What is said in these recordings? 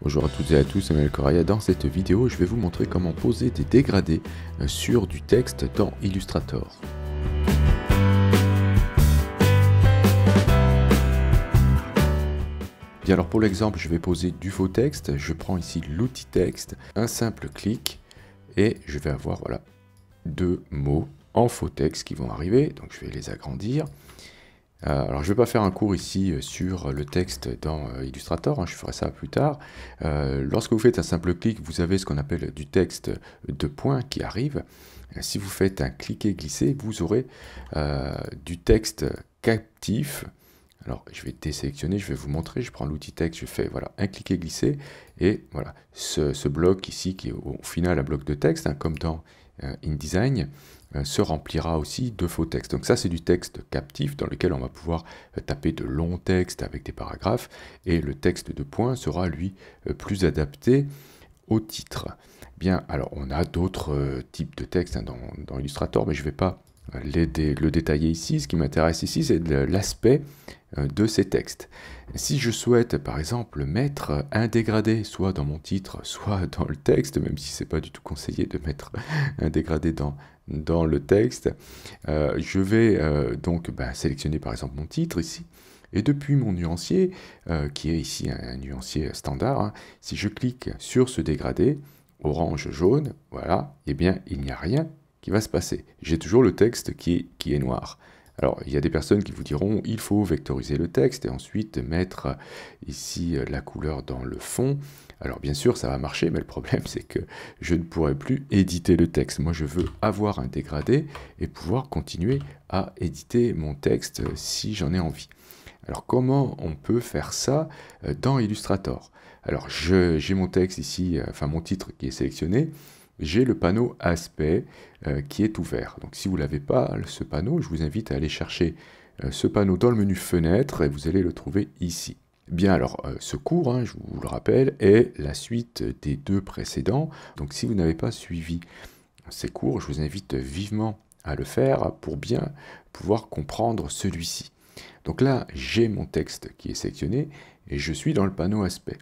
Bonjour à toutes et à tous, c'est Emmanuel Coraya. Dans cette vidéo, je vais vous montrer comment poser des dégradés euh, sur du texte dans Illustrator. Bien alors pour l'exemple, je vais poser du faux texte. Je prends ici l'outil texte, un simple clic et je vais avoir voilà deux mots en faux texte qui vont arriver. Donc je vais les agrandir. Euh, alors je ne vais pas faire un cours ici euh, sur le texte dans euh, Illustrator, hein, je ferai ça plus tard. lorsque vous faites un simple clic, vous avez ce qu'on appelle du texte de point qui arrive. Si vous faites un cliquer-glisser, vous aurez du texte captif. Alors je vais désélectionner, je vais vous montrer, je prends l'outil texte, je fais voilà, un cliquer-glisser. Et voilà, ce, bloc ici qui est au final un bloc de texte, hein, comme dans euh, InDesign euh, se remplira aussi de faux textes. Donc ça, c'est du texte captif dans lequel on va pouvoir euh, taper de longs textes avec des paragraphes, et le texte de point sera, lui, plus adapté au titre. Bien, alors on a d'autres types de textes hein, dans, dans, Illustrator, mais je ne vais pas le détailler ici. Ce qui m'intéresse ici, c'est l'aspect euh, de ces textes. Si je souhaite, par exemple, mettre un dégradé, soit dans mon titre, soit dans le texte, même si ce n'est pas du tout conseillé de mettre un dégradé dans, dans le texte, euh, je vais euh, donc bah, sélectionner par exemple mon titre ici. Et depuis mon nuancier, qui est ici un, nuancier standard, hein, si je clique sur ce dégradé, orange, jaune, voilà, eh bien il n'y a rien qui va se passer. J'ai toujours le texte qui est, noir. Alors, il y a des personnes qui vous diront il faut vectoriser le texte et ensuite mettre ici la couleur dans le fond. Alors, bien sûr, ça va marcher, mais le problème, c'est que je ne pourrai plus éditer le texte. Moi, je veux avoir un dégradé et pouvoir continuer à éditer mon texte si j'en ai envie. Alors, comment on peut faire ça euh, dans Illustrator Alors, j'ai mon texte ici, euh, enfin mon titre qui est sélectionné j'ai le panneau aspect euh, qui est ouvert. Donc si vous n'avez l'avez pas, ce panneau, je vous invite à aller chercher euh, ce panneau dans le menu fenêtre et vous allez le trouver ici. Bien alors, euh, ce cours, hein, je vous le rappelle, est la suite des deux précédents. Donc si vous n'avez pas suivi ces cours, je vous invite vivement à le faire pour bien pouvoir comprendre celui-ci. Donc là, j'ai mon texte qui est sectionné et je suis dans le panneau aspect.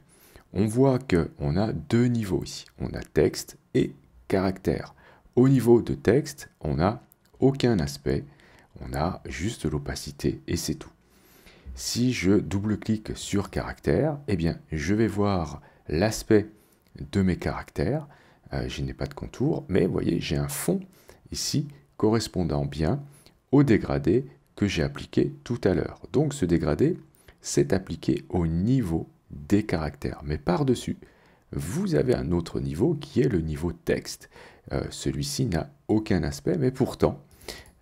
On voit qu'on a deux niveaux ici. On a texte et caractères. Au niveau de texte, on n'a aucun aspect, on a juste l'opacité et c'est tout. Si je double-clique sur caractère, eh bien, je vais voir l'aspect de mes caractères. Euh, je n'ai pas de contour, mais vous voyez, j'ai un fond ici correspondant bien au dégradé que j'ai appliqué tout à l'heure. Donc ce dégradé, c'est appliqué au niveau des caractères. Mais par-dessus, vous avez un autre niveau qui est le niveau texte. Euh, celui-ci n'a aucun aspect, mais pourtant,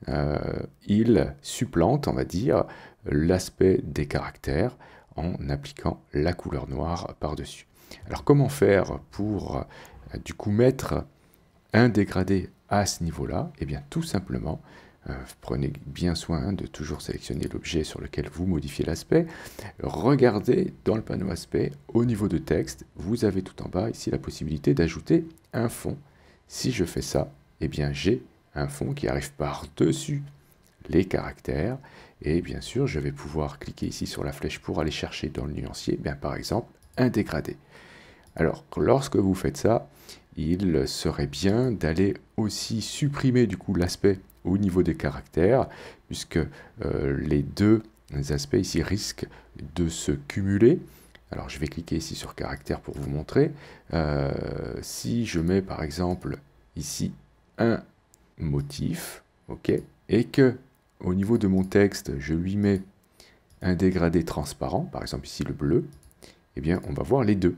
euh, il supplante, on va dire, l'aspect des caractères en appliquant la couleur noire par-dessus. Alors comment faire pour euh, du coup mettre un dégradé à ce niveau-là Eh bien tout simplement, euh, prenez bien soin de toujours sélectionner l'objet sur lequel vous modifiez l'aspect. Regardez dans le panneau aspect, au niveau de texte, vous avez tout en bas ici la possibilité d'ajouter un fond. Si je fais ça, eh bien j'ai un fond qui arrive par-dessus les caractères. Et bien sûr, je vais pouvoir cliquer ici sur la flèche pour aller chercher dans le nuancier, bien, par exemple, un dégradé. Alors, lorsque vous faites ça, il serait bien d'aller aussi supprimer du coup l'aspect au niveau des caractères, puisque euh, les deux aspects ici risquent de se cumuler. Alors je vais cliquer ici sur caractères pour vous montrer. Euh, si je mets par exemple ici un motif, ok, et que au niveau de mon texte, je lui mets un dégradé transparent, par exemple ici le bleu, eh bien on va voir les deux.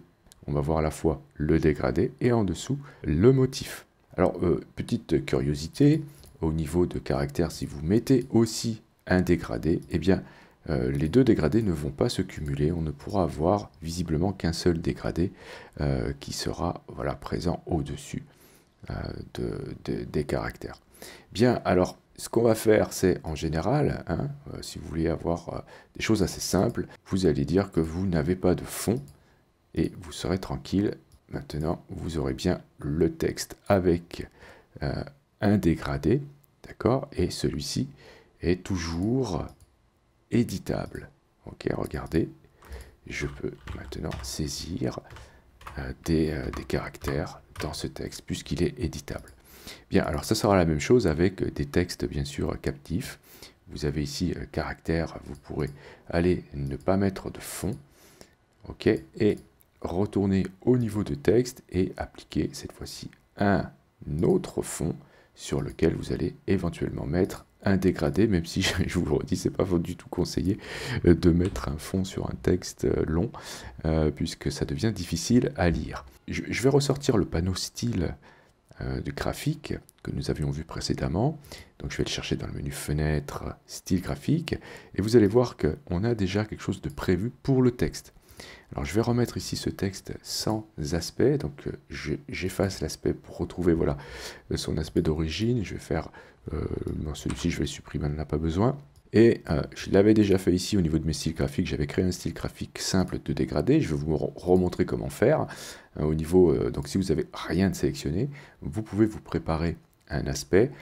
On va voir à la fois le dégradé et en dessous le motif. Alors, euh, petite curiosité, niveau de caractère, si vous mettez aussi un dégradé, et eh bien, euh, les deux dégradés ne vont pas se cumuler. On ne pourra avoir visiblement qu'un seul dégradé euh, qui sera voilà, présent au-dessus euh, de, des caractères. Bien, alors, ce qu'on va faire, c'est en général, hein, si vous voulez avoir des choses assez simples, vous allez dire que vous n'avez pas de fond et vous serez tranquille. Maintenant, vous aurez bien le texte avec un dégradé, d'accord Et celui-ci est toujours éditable. Ok, regardez, je peux maintenant saisir euh, euh, des, caractères dans ce texte puisqu'il est éditable. Bien, alors ça sera la même chose avec des textes bien sûr captifs. Vous avez ici euh, caractères caractère, vous pourrez aller ne pas mettre de fond, ok, et retourner au niveau de texte et appliquer cette fois-ci un autre fond sur lequel vous allez éventuellement mettre un dégradé, même si je vous le redis, c'est pas du tout conseillé euh, de mettre un fond sur un texte euh, long, euh, puisque ça devient difficile à lire. Je, vais ressortir le panneau style de graphique que nous avions vu précédemment. Donc je vais le chercher dans le menu fenêtre style graphique, et vous allez voir qu'on a déjà quelque chose de prévu pour le texte. Alors je vais remettre ici ce texte sans aspect, donc euh, j'efface l'aspect pour retrouver voilà, son aspect d'origine, je vais faire, euh, celui-ci je vais le supprimer, on n'en a pas besoin. Et euh, je l'avais déjà fait ici au niveau de mes styles graphiques, j'avais créé un style graphique simple de dégradé, je vais vous remontrer comment faire. au niveau, donc si vous n'avez rien de sélectionné, vous pouvez vous préparer un aspect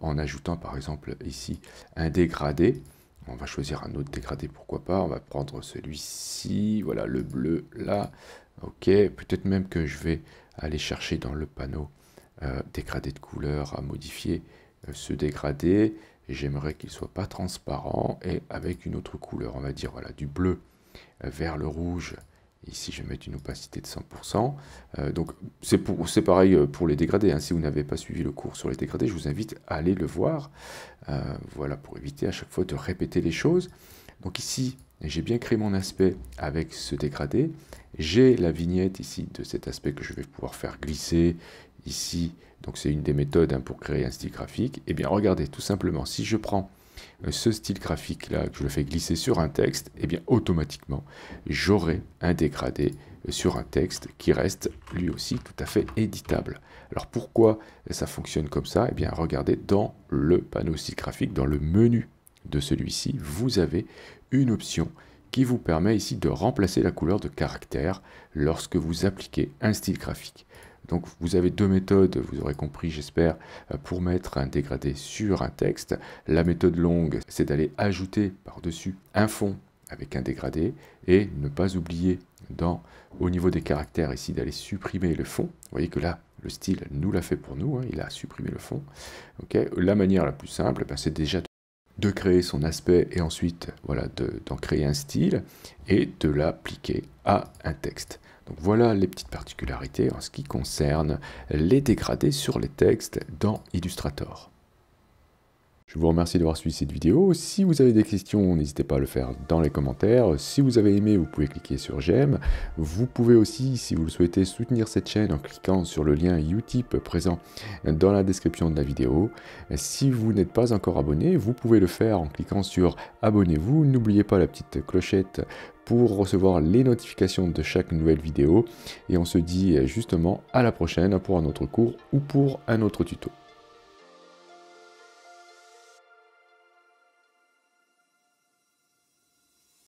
en ajoutant par exemple ici un dégradé on va choisir un autre dégradé, pourquoi pas. On va prendre celui-ci, voilà, le bleu, là. Ok, peut-être même que je vais aller chercher dans le panneau euh, dégradé de couleur à modifier euh, ce dégradé. J'aimerais qu'il ne soit pas transparent et avec une autre couleur, on va dire, voilà, du bleu euh, vers le rouge Ici, je vais mettre une opacité de 100%. Euh, donc, c'est pareil euh, pour les dégradés. Hein. Si vous n'avez pas suivi le cours sur les dégradés, je vous invite à aller le voir. Euh, voilà, pour éviter à chaque fois de répéter les choses. Donc ici, j'ai bien créé mon aspect avec ce dégradé. J'ai la vignette ici de cet aspect que je vais pouvoir faire glisser ici. Donc, c'est une des méthodes hein, pour créer un style graphique. Et eh bien, regardez, tout simplement, si je prends euh, ce style graphique-là, que je le fais glisser sur un texte, et eh bien automatiquement, j'aurai un dégradé euh, sur un texte qui reste lui aussi tout à fait éditable. Alors pourquoi ça fonctionne comme ça Eh bien regardez dans le panneau style graphique, dans le menu de celui-ci, vous avez une option qui vous permet ici de remplacer la couleur de caractère lorsque vous appliquez un style graphique. Donc vous avez deux méthodes, vous aurez compris j'espère, euh, pour mettre un dégradé sur un texte. La méthode longue, c'est d'aller ajouter par-dessus un fond avec un dégradé et ne pas oublier au niveau des caractères ici d'aller supprimer le fond. Vous voyez que là, le style nous l'a fait pour nous, hein, il a supprimé le fond. La manière la plus simple, ben, c'est déjà de créer son aspect et ensuite voilà, d'en créer un style et de l'appliquer à un texte voilà les petites particularités en ce qui concerne les dégradés sur les textes dans Illustrator. Je vous remercie d'avoir suivi cette vidéo. Si vous avez des questions, n'hésitez pas à le faire dans les commentaires. Si vous avez aimé, vous pouvez cliquer sur j'aime. Vous pouvez aussi, si vous le souhaitez, soutenir cette chaîne en cliquant sur le lien Utip présent dans la description de la vidéo. Si vous n'êtes pas encore abonné, vous pouvez le faire en cliquant sur abonnez-vous. N'oubliez pas la petite clochette pour recevoir les notifications de chaque nouvelle vidéo. Et on se dit justement à la prochaine pour un autre cours ou pour un autre tuto.